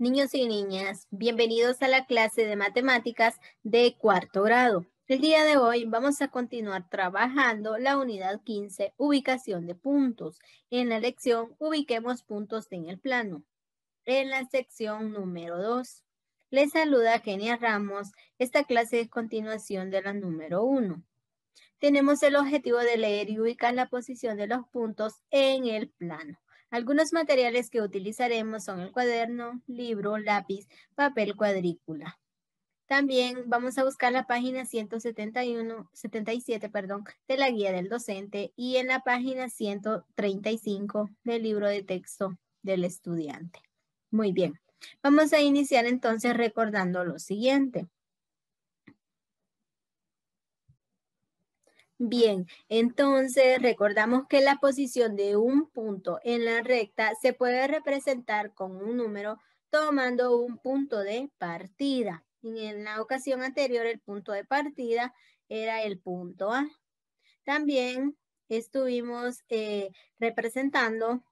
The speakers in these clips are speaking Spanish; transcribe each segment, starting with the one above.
Niños y niñas, bienvenidos a la clase de matemáticas de cuarto grado. El día de hoy vamos a continuar trabajando la unidad 15, ubicación de puntos. En la lección, ubiquemos puntos en el plano. En la sección número 2, les saluda Genia Ramos. Esta clase es continuación de la número 1. Tenemos el objetivo de leer y ubicar la posición de los puntos en el plano. Algunos materiales que utilizaremos son el cuaderno, libro, lápiz, papel cuadrícula. También vamos a buscar la página 171, 77 perdón, de la guía del docente y en la página 135 del libro de texto del estudiante. Muy bien, vamos a iniciar entonces recordando lo siguiente. Bien, entonces recordamos que la posición de un punto en la recta se puede representar con un número tomando un punto de partida. En la ocasión anterior el punto de partida era el punto A. También estuvimos eh, representando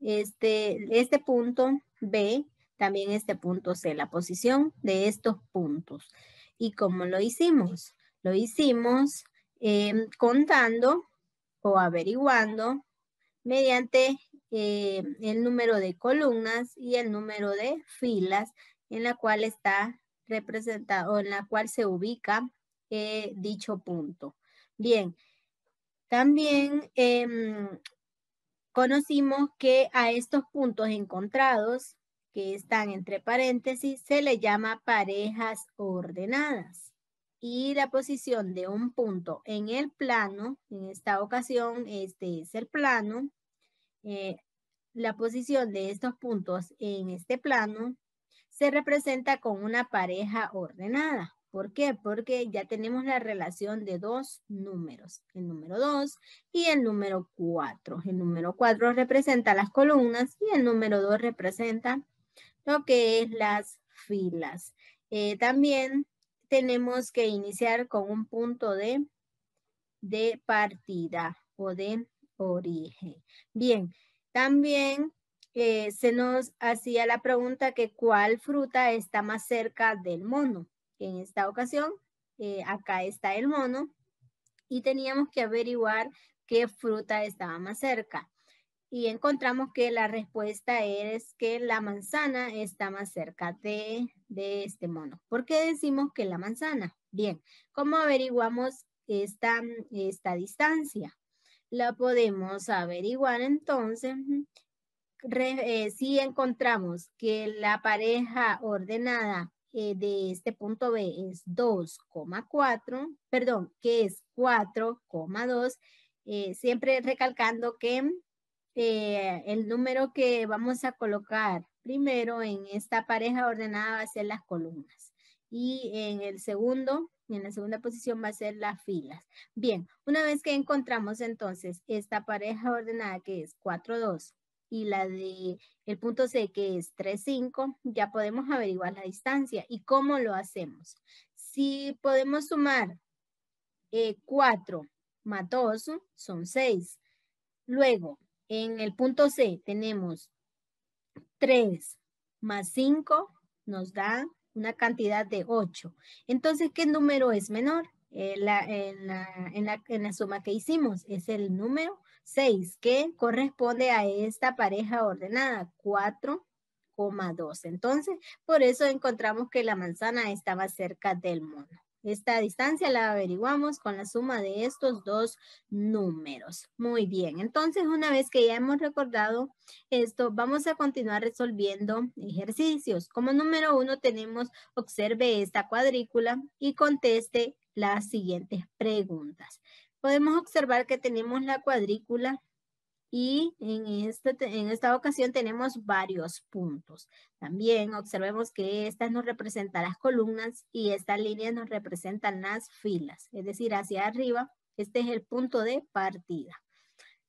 este, este punto B, también este punto C, la posición de estos puntos. ¿Y cómo lo hicimos? Lo hicimos Em, contando o averiguando mediante eh, el número de columnas y el número de filas en la cual está representado, o en la cual se ubica eh, dicho punto. Bien, también em, conocimos que a estos puntos encontrados que están entre paréntesis se le llama parejas ordenadas y la posición de un punto en el plano, en esta ocasión este es el plano, eh, la posición de estos puntos en este plano se representa con una pareja ordenada. ¿Por qué? Porque ya tenemos la relación de dos números, el número 2 y el número 4. El número 4 representa las columnas y el número 2 representa lo que es las filas. Eh, también tenemos que iniciar con un punto de, partida o de origen. Bien, también eh, se nos hacía la pregunta que cuál fruta está más cerca del mono. En esta ocasión, eh, acá está el mono y teníamos que averiguar qué fruta estaba más cerca y encontramos que la respuesta es que la manzana está más cerca de, este mono. ¿Por qué decimos que la manzana? Bien, ¿cómo averiguamos esta, esta distancia? La podemos averiguar entonces eh, si encontramos que la pareja ordenada eh, de este punto B es 2,4, perdón, que es 4,2, eh, siempre recalcando que este, el número que vamos a colocar primero en esta pareja ordenada va a ser las columnas y en el segundo, en la segunda posición va a ser las filas. Bien, una vez que encontramos entonces esta pareja ordenada que es 4, 2 y la de el punto C que es 3, 5, ya podemos averiguar la distancia y cómo lo hacemos. Si podemos sumar 4 eh, más 2 son 6. Luego, en el punto C tenemos 3 más 5 nos da una cantidad de 8. Entonces, ¿qué número es menor? Eh, en, la, en, la, en la suma que hicimos es el número 6, que corresponde a esta pareja ordenada, 4,2. Entonces, por eso encontramos que la manzana estaba cerca del mono. Esta distancia la averiguamos con la suma de estos dos números. Muy bien, entonces una vez que ya hemos recordado esto, vamos a continuar resolviendo ejercicios. Como número uno tenemos, observe esta cuadrícula y conteste las siguientes preguntas. Podemos observar que tenemos la cuadrícula y en, este en esta ocasión tenemos varios puntos. También observemos que estas nos representan las columnas y estas líneas nos representan las filas, es decir, hacia arriba, este es el punto de partida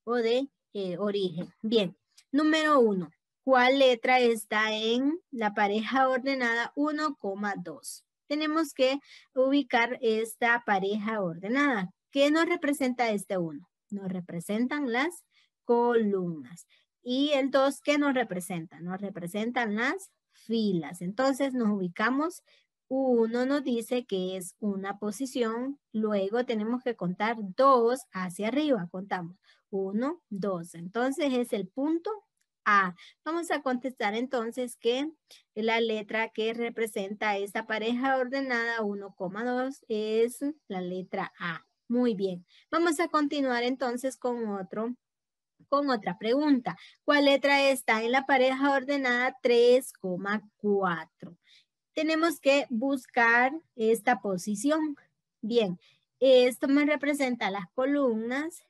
o de eh, origen. Bien, número uno, ¿cuál letra está en la pareja ordenada 1,2? Tenemos que ubicar esta pareja ordenada. ¿Qué nos representa este 1? Nos representan las columnas. Y el 2, ¿qué nos representa? Nos representan las filas. Entonces nos ubicamos, uno nos dice que es una posición, luego tenemos que contar dos hacia arriba, contamos uno, dos. Entonces es el punto A. Vamos a contestar entonces que la letra que representa esta pareja ordenada 1,2 es la letra A. Muy bien. Vamos a continuar entonces con otro con otra pregunta. ¿Cuál letra está en la pareja ordenada 3,4? Tenemos que buscar esta posición. Bien, esto me representa las columnas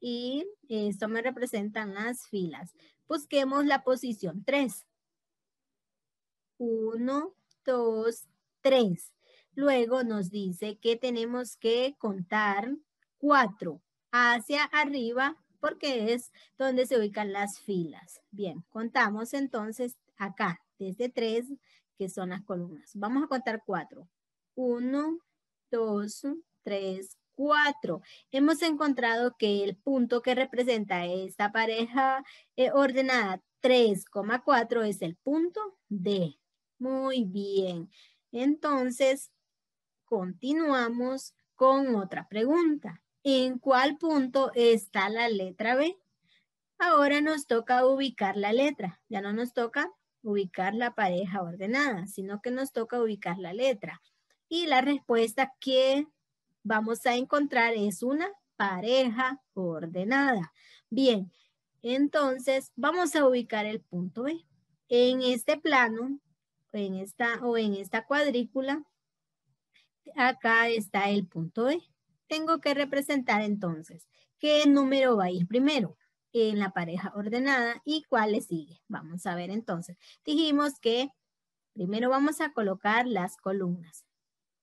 y esto me representan las filas. Busquemos la posición 3. 1, 2, 3. Luego nos dice que tenemos que contar 4 hacia arriba porque es donde se ubican las filas. Bien, contamos entonces acá, desde tres, que son las columnas. Vamos a contar cuatro. Uno, dos, tres, cuatro. Hemos encontrado que el punto que representa esta pareja eh, ordenada 3,4 es el punto D. Muy bien. Entonces, continuamos con otra pregunta en cuál punto está la letra B. Ahora nos toca ubicar la letra. Ya no nos toca ubicar la pareja ordenada, sino que nos toca ubicar la letra. Y la respuesta que vamos a encontrar es una pareja ordenada. Bien, entonces vamos a ubicar el punto B. En este plano, en esta o en esta cuadrícula, acá está el punto B. E tengo que representar entonces qué número va a ir primero en la pareja ordenada y cuál le sigue. Vamos a ver entonces. Dijimos que primero vamos a colocar las columnas.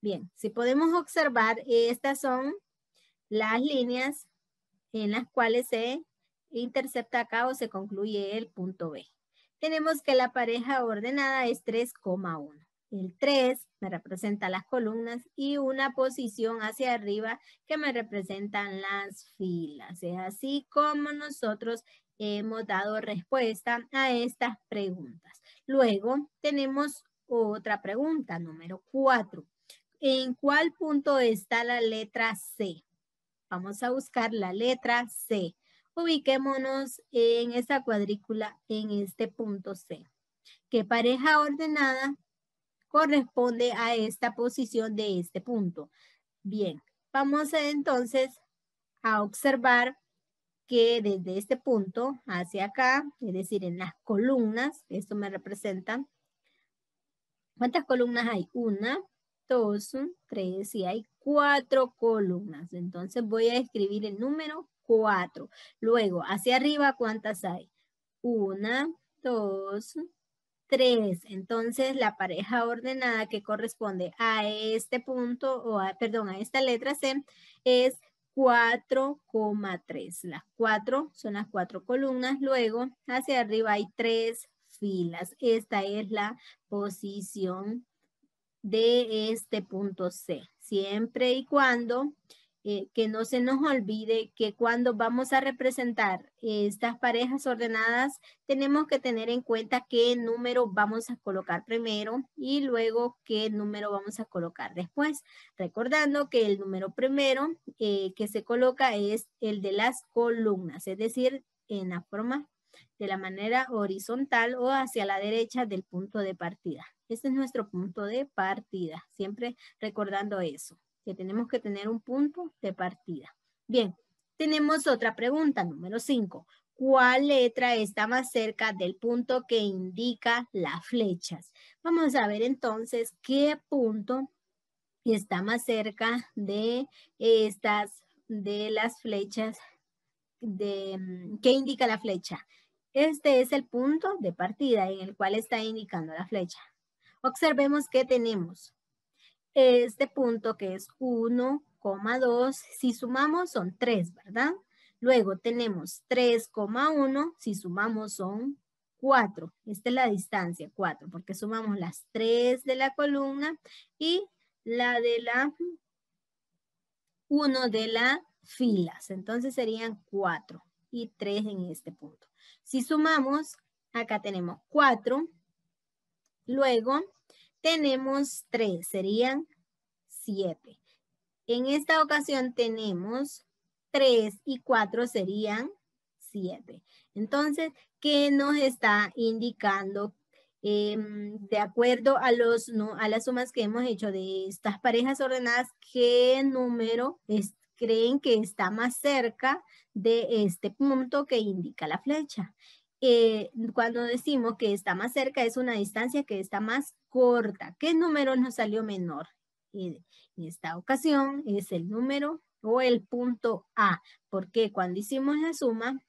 Bien, si podemos observar, estas son las líneas en las cuales se intercepta acá o se concluye el punto B. Tenemos que la pareja ordenada es 3,1. El 3 me representa las columnas y una posición hacia arriba que me representan las filas. Es así como nosotros hemos dado respuesta a estas preguntas. Luego tenemos otra pregunta, número 4. ¿En cuál punto está la letra C? Vamos a buscar la letra C. Ubiquémonos en esta cuadrícula, en este punto C. ¿Qué pareja ordenada corresponde a esta posición de este punto. Bien, vamos entonces a observar que desde este punto hacia acá, es decir, en las columnas, esto me representa, ¿cuántas columnas hay? Una, dos, tres, y hay cuatro columnas. Entonces voy a escribir el número cuatro. Luego, hacia arriba, ¿cuántas hay? Una, dos, 3. Entonces, la pareja ordenada que corresponde a este punto, o a, perdón, a esta letra C, es 4,3. Las 4 son las 4 columnas. Luego, hacia arriba hay 3 filas. Esta es la posición de este punto C. Siempre y cuando eh, que no se nos olvide que cuando vamos a representar eh, estas parejas ordenadas, tenemos que tener en cuenta qué número vamos a colocar primero y luego qué número vamos a colocar después. Recordando que el número primero eh, que se coloca es el de las columnas, es decir, en la forma de la manera horizontal o hacia la derecha del punto de partida. Este es nuestro punto de partida, siempre recordando eso que tenemos que tener un punto de partida. Bien, tenemos otra pregunta, número 5. ¿Cuál letra está más cerca del punto que indica las flechas? Vamos a ver entonces qué punto está más cerca de estas, de las flechas, de, mm, ¿qué indica la flecha? Este es el punto de partida en el cual está indicando la flecha. Observemos qué tenemos este punto que es 1,2, si sumamos son 3, ¿verdad? Luego tenemos 3,1, si sumamos son 4. Esta es la distancia, 4, porque sumamos las 3 de la columna y la de la 1 de las filas. Entonces serían 4 y 3 en este punto. Si sumamos, acá tenemos 4, luego tenemos tres, serían siete. En esta ocasión tenemos tres y cuatro serían siete. Entonces, ¿qué nos está indicando? Em, de acuerdo a, los, no, a las sumas que hemos hecho de estas parejas ordenadas, ¿qué número creen que está más cerca de este punto que indica la flecha? Eh, cuando decimos que está más cerca es una distancia que está más ¿Qué número nos salió menor? Y en esta ocasión es el número o el punto A, porque cuando hicimos la suma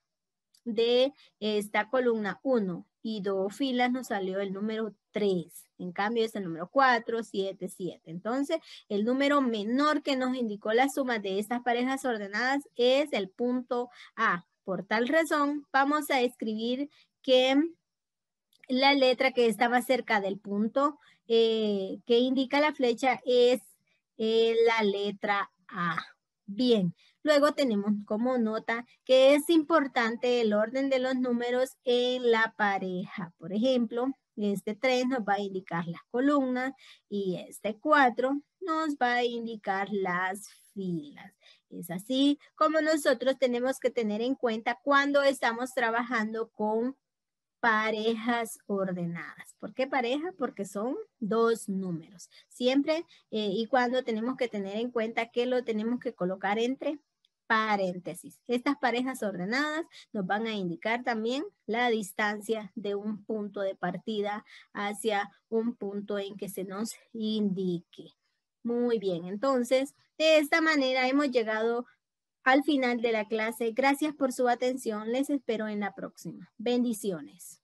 de esta columna 1 y dos filas nos salió el número 3. En cambio es el número 4, 7, 7. Entonces el número menor que nos indicó la suma de estas parejas ordenadas es el punto A. Por tal razón vamos a escribir que la letra que está más cerca del punto eh, que indica la flecha es eh, la letra A. Bien, luego tenemos como nota que es importante el orden de los números en la pareja. Por ejemplo, este 3 nos va a indicar las columnas y este 4 nos va a indicar las filas. Es así como nosotros tenemos que tener en cuenta cuando estamos trabajando con parejas ordenadas. ¿Por qué parejas? Porque son dos números. Siempre eh, y cuando tenemos que tener en cuenta que lo tenemos que colocar entre paréntesis. Estas parejas ordenadas nos van a indicar también la distancia de un punto de partida hacia un punto en que se nos indique. Muy bien, entonces, de esta manera hemos llegado al final de la clase. Gracias por su atención. Les espero en la próxima. Bendiciones.